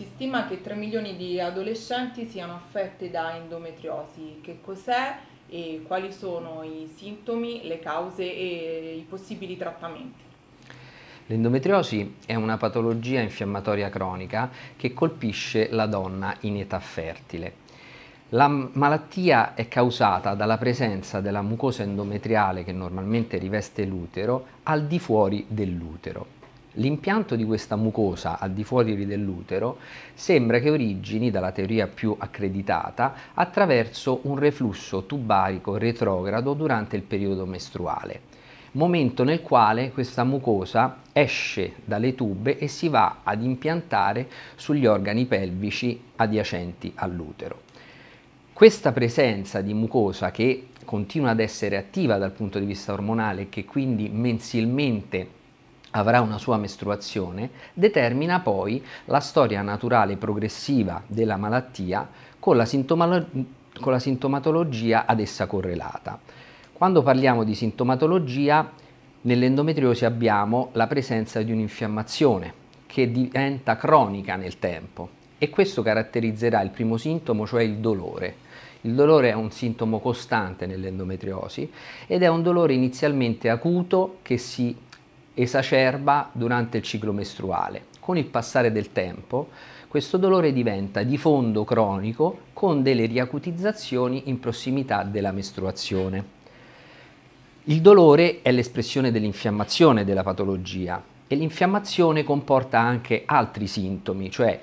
Si stima che 3 milioni di adolescenti siano affette da endometriosi. Che cos'è e quali sono i sintomi, le cause e i possibili trattamenti? L'endometriosi è una patologia infiammatoria cronica che colpisce la donna in età fertile. La malattia è causata dalla presenza della mucosa endometriale che normalmente riveste l'utero al di fuori dell'utero. L'impianto di questa mucosa al di fuori dell'utero sembra che origini, dalla teoria più accreditata, attraverso un reflusso tubarico retrogrado durante il periodo mestruale, momento nel quale questa mucosa esce dalle tube e si va ad impiantare sugli organi pelvici adiacenti all'utero. Questa presenza di mucosa che continua ad essere attiva dal punto di vista ormonale e che quindi mensilmente avrà una sua mestruazione, determina poi la storia naturale progressiva della malattia con la, sintomalo- con la sintomatologia ad essa correlata. Quando parliamo di sintomatologia, nell'endometriosi abbiamo la presenza di un'infiammazione che diventa cronica nel tempo e questo caratterizzerà il primo sintomo, cioè il dolore. Il dolore è un sintomo costante nell'endometriosi ed è un dolore inizialmente acuto che si esacerba durante il ciclo mestruale. Con il passare del tempo questo dolore diventa di fondo cronico con delle riacutizzazioni in prossimità della mestruazione. Il dolore è l'espressione dell'infiammazione della patologia e l'infiammazione comporta anche altri sintomi, cioè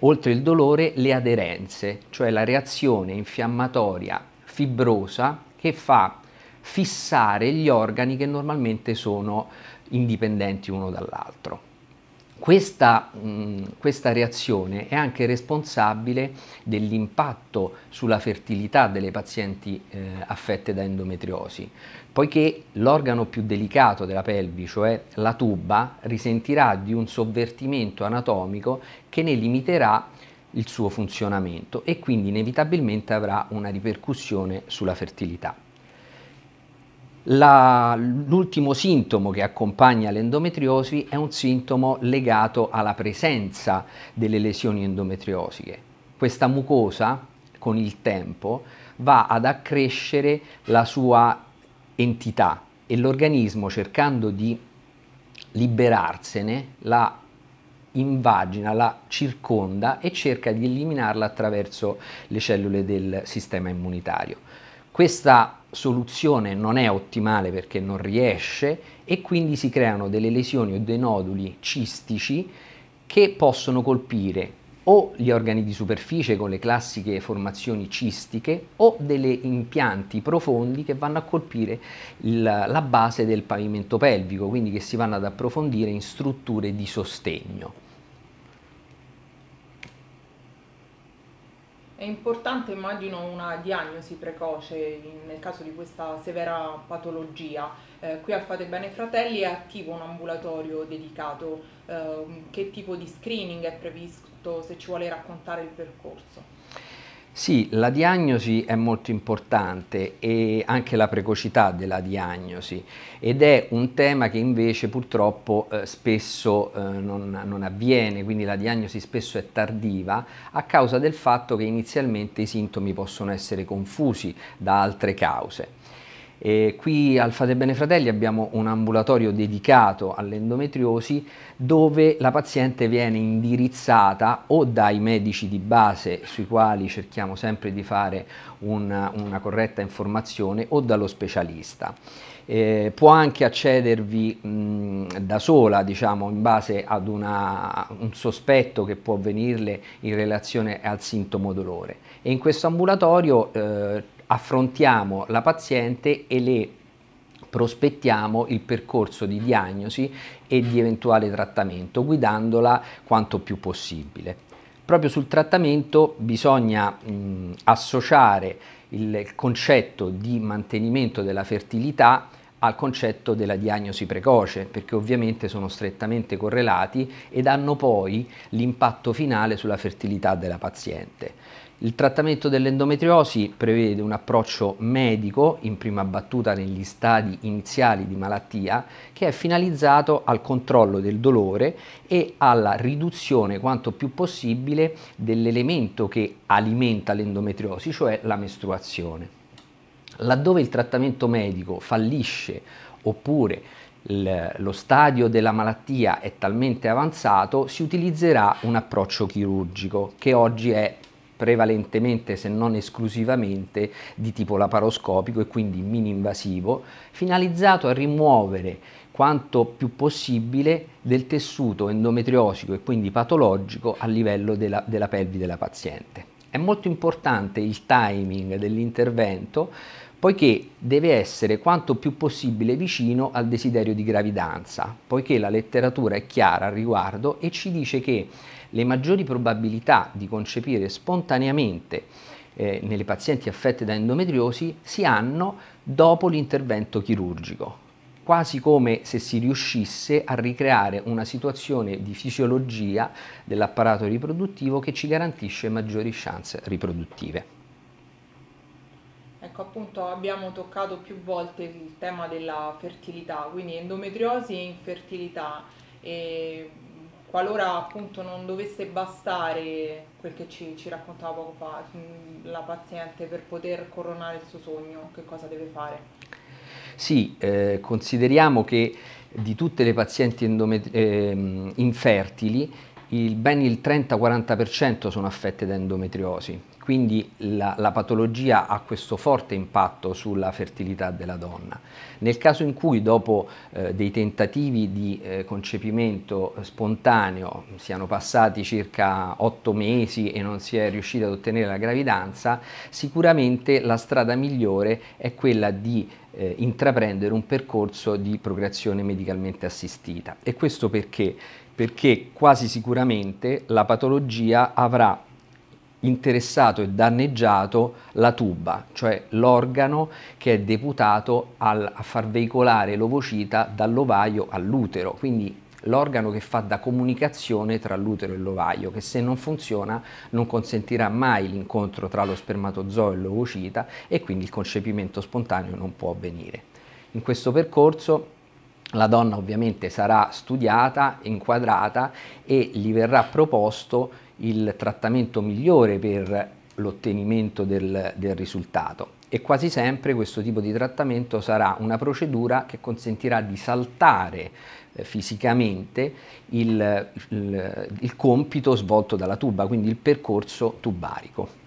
oltre il dolore le aderenze, cioè la reazione infiammatoria fibrosa che fa fissare gli organi che normalmente sono indipendenti uno dall'altro. Questa, mh, mm, questa, reazione è anche responsabile dell'impatto sulla fertilità delle pazienti eh, affette da endometriosi, poiché l'organo più delicato della pelvi, cioè la tuba, risentirà di un sovvertimento anatomico che ne limiterà il suo funzionamento e quindi inevitabilmente avrà una ripercussione sulla fertilità l'ultimo sintomo che accompagna l'endometriosi è un sintomo legato alla presenza delle lesioni endometriosiche. Questa mucosa con il tempo va ad accrescere la sua entità e l'organismo cercando di liberarsene la invagina, la circonda e cerca di eliminarla attraverso le cellule del sistema immunitario. Questa soluzione non è ottimale perché non riesce e quindi si creano delle lesioni o dei noduli cistici che possono colpire o gli organi di superficie con le classiche formazioni cistiche o delle impianti profondi che vanno a colpire il, la base del pavimento pelvico, quindi che si vanno ad approfondire in strutture di sostegno. importante, immagino, una diagnosi precoce in, nel caso di questa severa patologia. Eh, qui al Fate Bene Fratelli è attivo un ambulatorio dedicato. Eh, che tipo di screening è previsto se ci vuole raccontare il percorso? Sì, la diagnosi è molto importante e anche la precocità della diagnosi ed è un tema che invece purtroppo eh, spesso eh, non, non, avviene, quindi la diagnosi spesso è tardiva a causa del fatto che inizialmente i sintomi possono essere confusi da altre cause. E qui al Fate Bene Fratelli abbiamo un ambulatorio dedicato all'endometriosi dove la paziente viene indirizzata o dai medici di base sui quali cerchiamo sempre di fare una, una corretta informazione o dallo specialista. Eh, può anche accedervi mh, da sola, diciamo, in base ad una, un sospetto che può venirle in relazione al sintomo dolore. E in questo ambulatorio eh, affrontiamo la paziente e le prospettiamo il percorso di diagnosi e di eventuale trattamento, guidandola quanto più possibile. Proprio sul trattamento bisogna mh, associare il concetto di mantenimento della fertilità al concetto della diagnosi precoce, perché ovviamente sono strettamente correlati ed hanno poi l'impatto finale sulla fertilità della paziente. Il trattamento dell'endometriosi prevede un approccio medico in prima battuta negli stadi iniziali di malattia che è finalizzato al controllo del dolore e alla riduzione quanto più possibile dell'elemento che alimenta l'endometriosi, cioè la mestruazione. Laddove il trattamento medico fallisce oppure lo stadio della malattia è talmente avanzato, si utilizzerà un approccio chirurgico che oggi è prevalentemente se non esclusivamente di tipo laparoscopico e quindi mini-invasivo, finalizzato a rimuovere quanto più possibile del tessuto endometriosico e quindi patologico a livello della, della pelvi della paziente. È molto importante il timing dell'intervento poiché deve essere quanto più possibile vicino al desiderio di gravidanza, poiché la letteratura è chiara al riguardo e ci dice che le maggiori probabilità di concepire spontaneamente eh, nelle pazienti affette da endometriosi si hanno dopo l'intervento chirurgico, quasi come se si riuscisse a ricreare una situazione di fisiologia dell'apparato riproduttivo che ci garantisce maggiori chance riproduttive ecco appunto abbiamo toccato più volte il tema della fertilità, quindi endometriosi e infertilità. E qualora appunto non dovesse bastare quel che ci, ci, raccontava poco fa mm, la paziente per poter coronare il suo sogno, che cosa deve fare? Sì, eh, consideriamo che di tutte le pazienti eh, infertili, il, ben il 30-40% sono affette da endometriosi, quindi la, la, patologia ha questo forte impatto sulla fertilità della donna. Nel caso in cui dopo eh, dei tentativi di eh, concepimento spontaneo siano passati circa otto mesi e non si è riuscita ad ottenere la gravidanza, sicuramente la strada migliore è quella di eh, intraprendere un percorso di procreazione medicalmente assistita. E questo perché? Perché quasi sicuramente la patologia avrà interessato e danneggiato la tuba, cioè l'organo che è deputato al, a far veicolare l'ovocita dall'ovaio all'utero, quindi l'organo che fa da comunicazione tra l'utero e l'ovaio, che se non funziona non consentirà mai l'incontro tra lo spermatozoo e l'ovocita e quindi il concepimento spontaneo non può avvenire. In questo percorso la donna ovviamente sarà studiata, inquadrata e gli verrà proposto il trattamento migliore per l'ottenimento del, del risultato e quasi sempre questo tipo di trattamento sarà una procedura che consentirà di saltare eh, fisicamente il, il, il compito svolto dalla tuba, quindi il percorso tubarico.